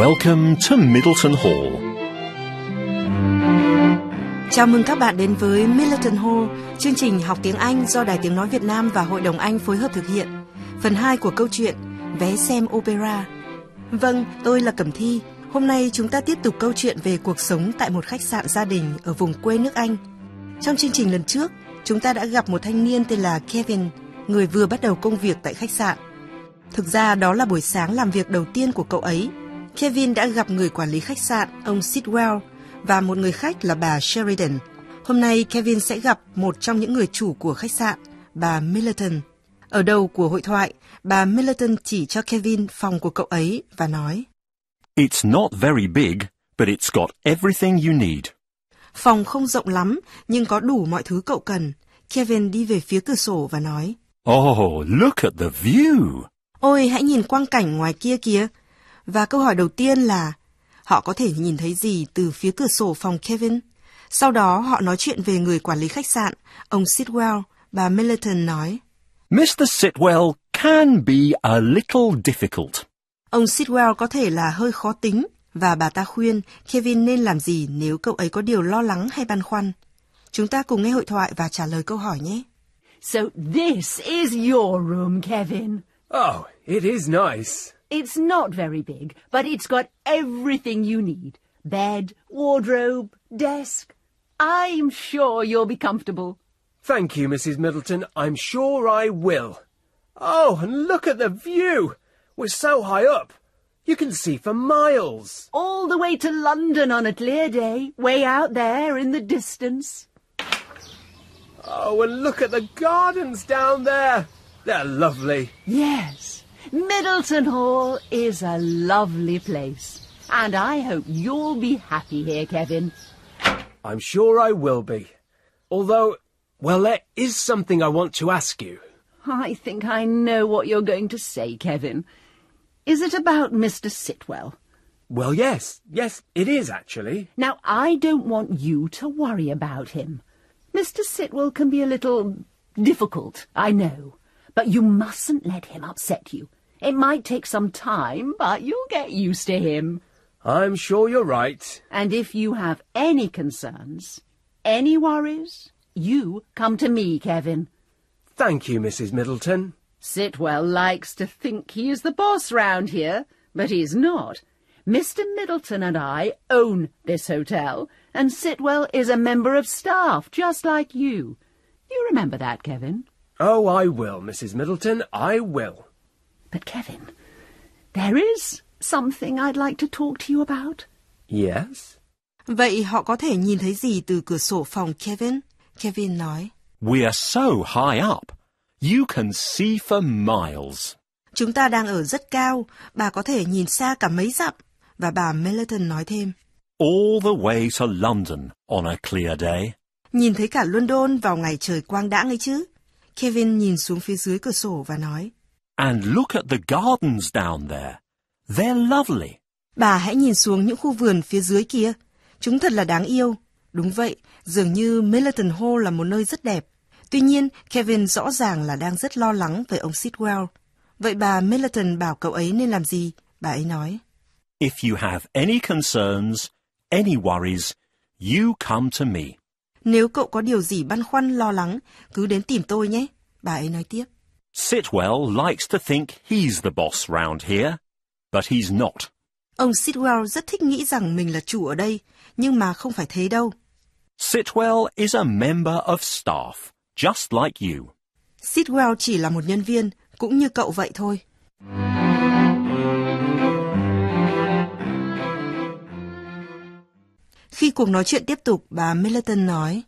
Welcome to Middleton Hall. Chào mừng các bạn đến với Middleton Hall, chương trình học tiếng Anh do Đài Tiếng Nói Việt Nam và Hội đồng Anh phối hợp thực hiện. Phần 2 của câu chuyện Vé xem opera. Vâng, tôi là Cẩm Thi. Hôm nay chúng ta tiếp tục câu chuyện về cuộc sống tại một khách sạn gia đình ở vùng quê nước Anh. Trong chương trình lần trước, chúng ta đã gặp một thanh niên tên là Kevin, người vừa bắt đầu công việc tại khách sạn. Thực ra đó là buổi sáng làm việc đầu tiên của cậu ấy Kevin đã gặp người quản lý khách sạn, ông Sidwell, và một người khách là bà Sheridan. Hôm nay Kevin sẽ gặp một trong những người chủ của khách sạn, bà Milton. Ở đầu của hội thoại, bà Milton chỉ cho Kevin phòng của cậu ấy và nói It's not very big, but it's got everything you need. Phòng không rộng lắm, nhưng có đủ mọi thứ cậu cần. Kevin đi về phía cửa sổ và nói Oh, look at the view! Ôi, hãy nhìn quang cảnh ngoài kia kìa, và câu hỏi đầu tiên là họ có thể nhìn thấy gì từ phía cửa sổ phòng Kevin? Sau đó họ nói chuyện về người quản lý khách sạn, ông Sitwell, bà Millerton nói. Mr. Sitwell can be a little difficult. Ông Sitwell có thể là hơi khó tính và bà ta khuyên Kevin nên làm gì nếu cậu ấy có điều lo lắng hay băn khoăn. Chúng ta cùng nghe hội thoại và trả lời câu hỏi nhé. So this is your room, Kevin. Oh, it is nice. It's not very big, but it's got everything you need. Bed, wardrobe, desk. I'm sure you'll be comfortable. Thank you, Mrs. Middleton. I'm sure I will. Oh, and look at the view! We're so high up. You can see for miles. All the way to London on a clear day, way out there in the distance. Oh, and look at the gardens down there. They're lovely. Yes. Middleton Hall is a lovely place. And I hope you'll be happy here, Kevin. I'm sure I will be. Although, well, there is something I want to ask you. I think I know what you're going to say, Kevin. Is it about Mr. Sitwell? Well, yes. Yes, it is, actually. Now, I don't want you to worry about him. Mr. Sitwell can be a little difficult, I know, but you mustn't let him upset you. It might take some time, but you'll get used to him. I'm sure you're right. And if you have any concerns, any worries, you come to me, Kevin. Thank you, Mrs. Middleton. Sitwell likes to think he is the boss round here, but he's not. Mr. Middleton and I own this hotel, and Sitwell is a member of staff, just like you. You remember that, Kevin? Oh, I will, Mrs. Middleton, I will. But, Kevin, there is something I'd like to talk to you about. Yes? Vậy họ có thể nhìn thấy gì từ cửa sổ phòng Kevin? Kevin nói. We are so high up. You can see for miles. Chúng ta đang ở rất cao, bà có thể nhìn xa cả mấy dặm. Và bà Melaton nói thêm. All the way to London on a clear day. Nhìn thấy cả London vào ngày trời quang đãng ấy chứ. Kevin nhìn xuống phía dưới cửa sổ và nói. And look at the gardens down there. They're lovely. Bà hãy nhìn xuống những khu vườn phía dưới kia. Chúng thật là đáng yêu. Đúng vậy, dường như Millerton Hall là một nơi rất đẹp. Tuy nhiên, Kevin rõ ràng là đang rất lo lắng về ông Sidwell. Vậy bà Millerton bảo cậu ấy nên làm gì? Bà ấy nói. If you have any concerns, any worries, you come to me. Nếu cậu có điều gì băn khoăn lo lắng, cứ đến tìm tôi nhé, bà ấy nói tiếp. Sitwell likes to think he's the boss round here, but he's not. Ông Sitwell rất thích nghĩ rằng mình là chủ ở đây, nhưng mà không phải thế đâu. Sitwell is a member of staff, just like you. Sitwell chỉ là một nhân viên, cũng như cậu vậy thôi. Khi cuộc nói chuyện tiếp tục, bà Middleton nói,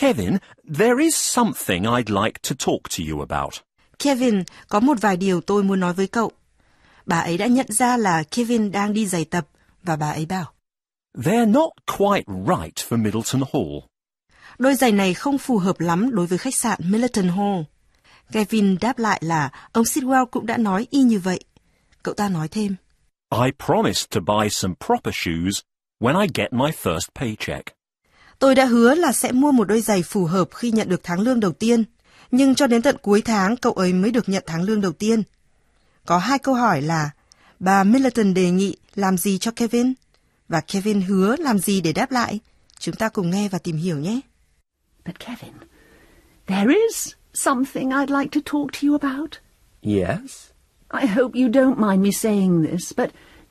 Kevin, there is something I'd like to talk to you about. Kevin, có một vài điều tôi muốn nói với cậu. Bà ấy đã nhận ra là Kevin đang đi giày tập và bà ấy bảo. They're not quite right for Middleton Hall. Đôi giày này không phù hợp lắm đối với khách sạn Middleton Hall. Kevin đáp lại là ông Sidwell cũng đã nói y như vậy. Cậu ta nói thêm. I promised to buy some proper shoes when I get my first paycheck. Tôi đã hứa là sẽ mua một đôi giày phù hợp khi nhận được tháng lương đầu tiên nhưng cho đến tận cuối tháng cậu ấy mới được nhận tháng lương đầu tiên. Có hai câu hỏi là bà Middleton đề nghị làm gì cho Kevin và Kevin hứa làm gì để đáp lại. Chúng ta cùng nghe và tìm hiểu nhé. But Kevin, there is something I'd like to talk to you about. Yes. I hope you don't mind me saying this, but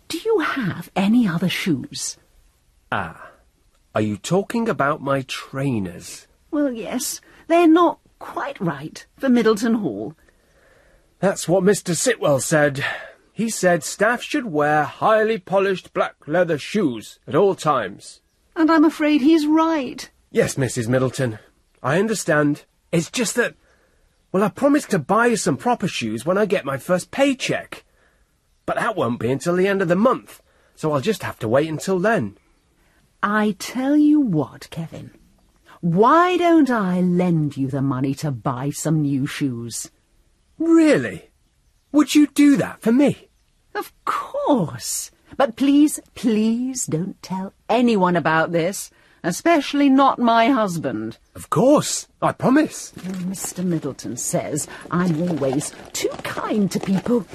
do you have any other shoes? Ah, are you talking about my trainers? Well, yes. They're not Quite right, for Middleton Hall. That's what Mr. Sitwell said. He said staff should wear highly polished black leather shoes at all times. And I'm afraid he's right. Yes, Mrs. Middleton. I understand. It's just that. Well, I promised to buy you some proper shoes when I get my first paycheck. But that won't be until the end of the month, so I'll just have to wait until then. I tell you what, Kevin. Why don't I lend you the money to buy some new shoes? Really? Would you do that for me? Of course. But please, please don't tell anyone about this, especially not my husband. Of course, I promise. Mr. Middleton says I'm always too kind to people.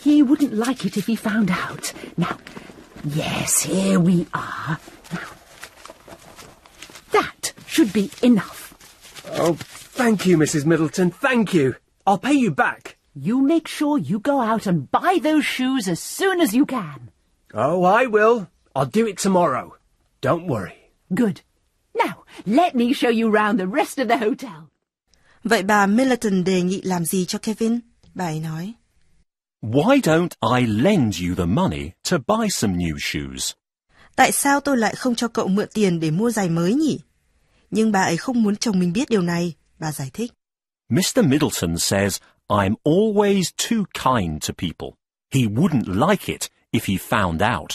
He wouldn't like it if he found out. Now, yes, here we are. should be enough. Oh, thank you, Mrs. Middleton, thank you. I'll pay you back. You make sure you go out and buy those shoes as soon as you can. Oh, I will. I'll do it tomorrow. Don't worry. Good. Now, let me show you round the rest of the hotel. Vậy bà Middleton đề nghị làm gì cho Kevin? Bà ấy nói. Why don't I lend you the money to buy some new shoes? Tại sao tôi lại không cho cậu mượn tiền để mua giày mới nhỉ? nhưng bà ấy không muốn chồng mình biết điều này, bà giải thích. Mr. Middleton says I'm always too kind to people. He wouldn't like it if he found out.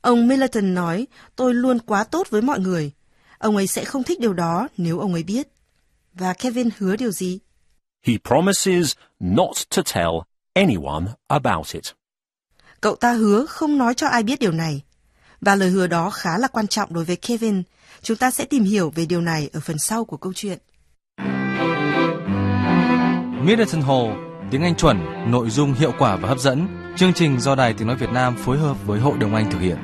Ông Middleton nói, tôi luôn quá tốt với mọi người. Ông ấy sẽ không thích điều đó nếu ông ấy biết. Và Kevin hứa điều gì? He promises not to tell anyone about it. Cậu ta hứa không nói cho ai biết điều này. Và lời hứa đó khá là quan trọng đối với Kevin. Chúng ta sẽ tìm hiểu về điều này ở phần sau của câu chuyện. Middleton Hall, tiếng Anh chuẩn, nội dung hiệu quả và hấp dẫn. Chương trình do Đài Tiếng Nói Việt Nam phối hợp với Hội Đồng Anh thực hiện.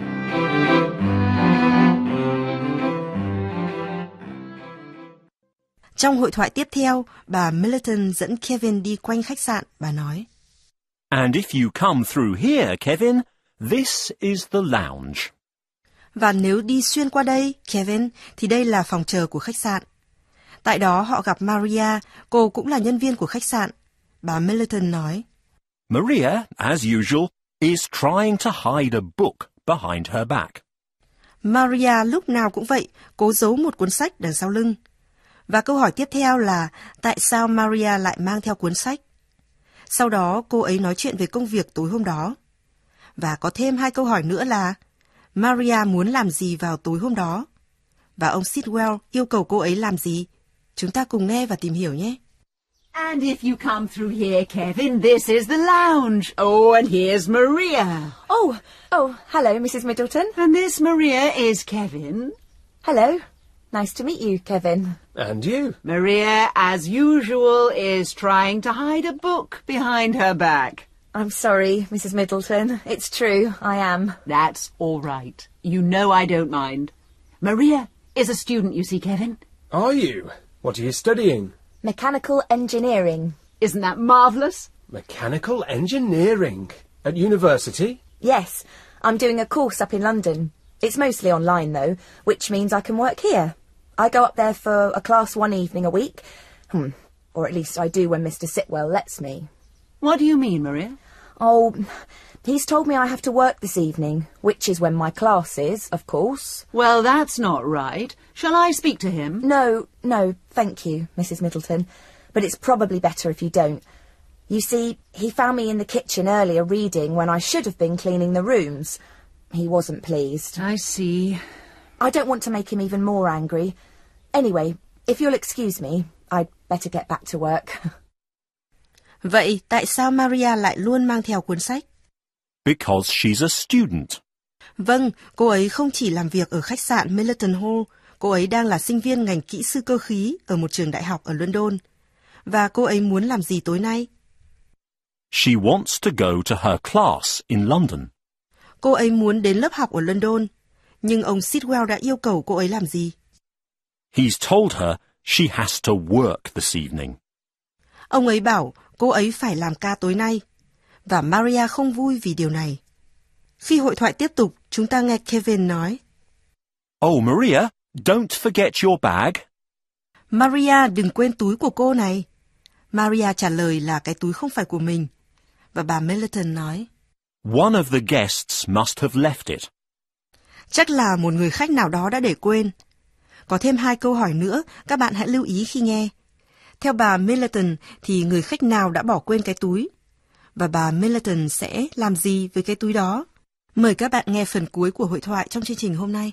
Trong hội thoại tiếp theo, bà Middleton dẫn Kevin đi quanh khách sạn, bà nói. And if you come through here, Kevin, this is the lounge. Và nếu đi xuyên qua đây, Kevin, thì đây là phòng chờ của khách sạn. Tại đó họ gặp Maria, cô cũng là nhân viên của khách sạn. Bà Middleton nói. Maria, as usual, is trying to hide a book behind her back. Maria lúc nào cũng vậy, cố giấu một cuốn sách đằng sau lưng. Và câu hỏi tiếp theo là tại sao Maria lại mang theo cuốn sách? Sau đó cô ấy nói chuyện về công việc tối hôm đó. Và có thêm hai câu hỏi nữa là Maria muốn làm gì vào tối hôm đó. Và ông Sidwell yêu cầu cô ấy làm gì? Chúng ta cùng nghe và tìm hiểu nhé. And if you come through here, Kevin, this is the lounge. Oh, and here's Maria. Oh, oh, hello, Mrs. Middleton. And this Maria is Kevin. Hello. Nice to meet you, Kevin. And you. Maria, as usual, is trying to hide a book behind her back. I'm sorry, Mrs. Middleton. It's true, I am. That's all right. You know I don't mind. Maria is a student, you see, Kevin. Are you? What are you studying? Mechanical engineering. Isn't that marvellous? Mechanical engineering? At university? Yes. I'm doing a course up in London. It's mostly online, though, which means I can work here. I go up there for a class one evening a week. Hmm. Or at least I do when Mr. Sitwell lets me. What do you mean, Maria? Oh, he's told me I have to work this evening, which is when my class is, of course. Well, that's not right. Shall I speak to him? No, no, thank you, Mrs. Middleton. But it's probably better if you don't. You see, he found me in the kitchen earlier reading when I should have been cleaning the rooms. He wasn't pleased. I see. I don't want to make him even more angry. Anyway, if you'll excuse me, I'd better get back to work. Vậy tại sao Maria lại luôn mang theo cuốn sách? Because she's a student. Vâng, cô ấy không chỉ làm việc ở khách sạn Milton Hall, cô ấy đang là sinh viên ngành kỹ sư cơ khí ở một trường đại học ở London. Và cô ấy muốn làm gì tối nay? She wants to go to her class in London. Cô ấy muốn đến lớp học ở London, nhưng ông Sidwell đã yêu cầu cô ấy làm gì? He's told her she has to work this evening. Ông ấy bảo cô ấy phải làm ca tối nay. Và Maria không vui vì điều này. Khi hội thoại tiếp tục, chúng ta nghe Kevin nói. Oh Maria, don't forget your bag. Maria đừng quên túi của cô này. Maria trả lời là cái túi không phải của mình. Và bà Middleton nói. One of the guests must have left it. Chắc là một người khách nào đó đã để quên. Có thêm hai câu hỏi nữa, các bạn hãy lưu ý khi nghe. Theo bà Millerton thì người khách nào đã bỏ quên cái túi? Và bà Millerton sẽ làm gì với cái túi đó? Mời các bạn nghe phần cuối của hội thoại trong chương trình hôm nay.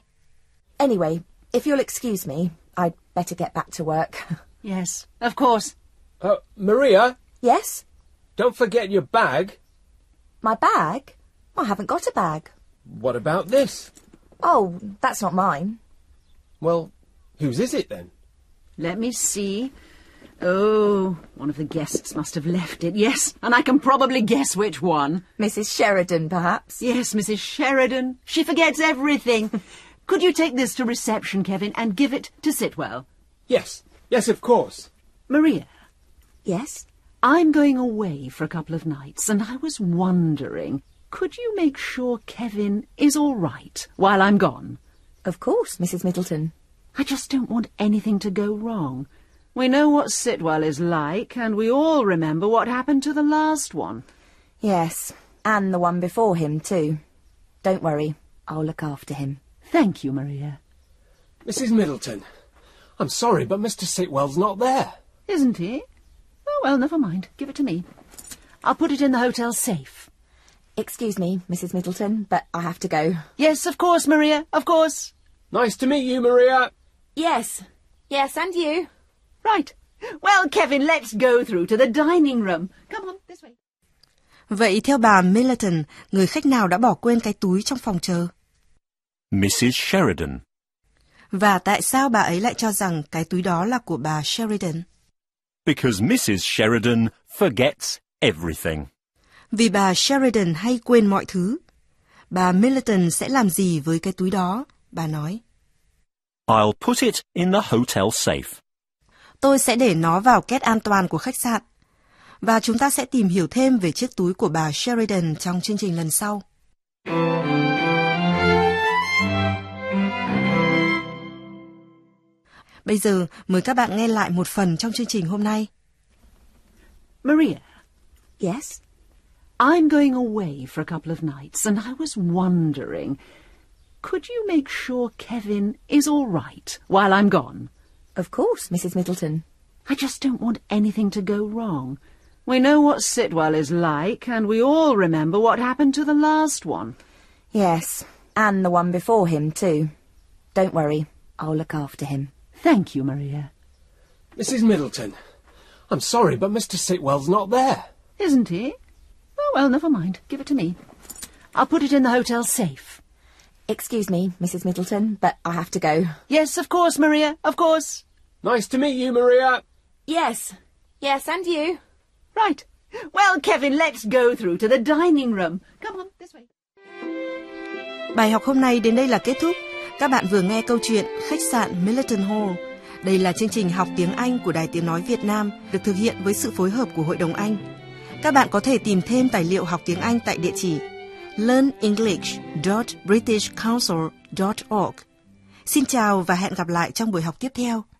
Anyway, if you'll excuse me, I'd better get back to work. yes, of course. Uh, Maria? Yes? Don't forget your bag. My bag? I haven't got a bag. What about this? Oh, that's not mine. Well, whose is it then? Let me see. Oh, one of the guests must have left it. Yes, and I can probably guess which one. Mrs. Sheridan, perhaps? Yes, Mrs. Sheridan. She forgets everything. Could you take this to reception, Kevin, and give it to Sitwell? Yes, yes, of course. Maria. Yes? I'm going away for a couple of nights, and I was wondering, could you make sure Kevin is all right while I'm gone? Of course, Mrs. Middleton. I just don't want anything to go wrong. We know what Sitwell is like, and we all remember what happened to the last one. Yes, and the one before him, too. Don't worry, I'll look after him. Thank you, Maria. Mrs. Middleton, I'm sorry, but Mr. Sitwell's not there. Isn't he? Oh, well, never mind. Give it to me. I'll put it in the hotel safe. Excuse me, Mrs. Middleton, but I have to go. Yes, of course, Maria, of course. Nice to meet you, Maria. Yes, yes, and you. Right. Well, Kevin, let's go through to the dining room. Come on, this way. Vậy theo bà Middleton, người khách nào đã bỏ quên cái túi trong phòng chờ? Mrs. Sheridan. Và tại sao bà ấy lại cho rằng cái túi đó là của bà Sheridan? Because Mrs. Sheridan forgets everything. Vì bà Sheridan hay quên mọi thứ. Bà Middleton sẽ làm gì với cái túi đó? Bà nói. I'll put it in the hotel safe. Tôi sẽ để nó vào két an toàn của khách sạn. Và chúng ta sẽ tìm hiểu thêm về chiếc túi của bà Sheridan trong chương trình lần sau. Bây giờ mời các bạn nghe lại một phần trong chương trình hôm nay. Maria. Yes. I'm going away for a couple of nights and I was wondering could you make sure Kevin is all right while I'm gone? Of course, Mrs. Middleton. I just don't want anything to go wrong. We know what Sitwell is like, and we all remember what happened to the last one. Yes, and the one before him, too. Don't worry, I'll look after him. Thank you, Maria. Mrs. Middleton, I'm sorry, but Mr. Sitwell's not there. Isn't he? Oh, well, never mind. Give it to me. I'll put it in the hotel safe. Excuse me, Mrs. Middleton, but I have to go. Yes, of course, Maria, of course. Nice to meet you, Maria. Yes. Yes, and you. Right. Well, Kevin, let's go through to the dining room. Come on, this way. Bài học hôm nay đến đây là kết thúc. Các bạn vừa nghe câu chuyện Khách sạn Milton Hall. Đây là chương trình học tiếng Anh của Đài Tiếng Nói Việt Nam được thực hiện với sự phối hợp của Hội đồng Anh. Các bạn có thể tìm thêm tài liệu học tiếng Anh tại địa chỉ learnenglish.britishcouncil.org. Xin chào và hẹn gặp lại trong buổi học tiếp theo.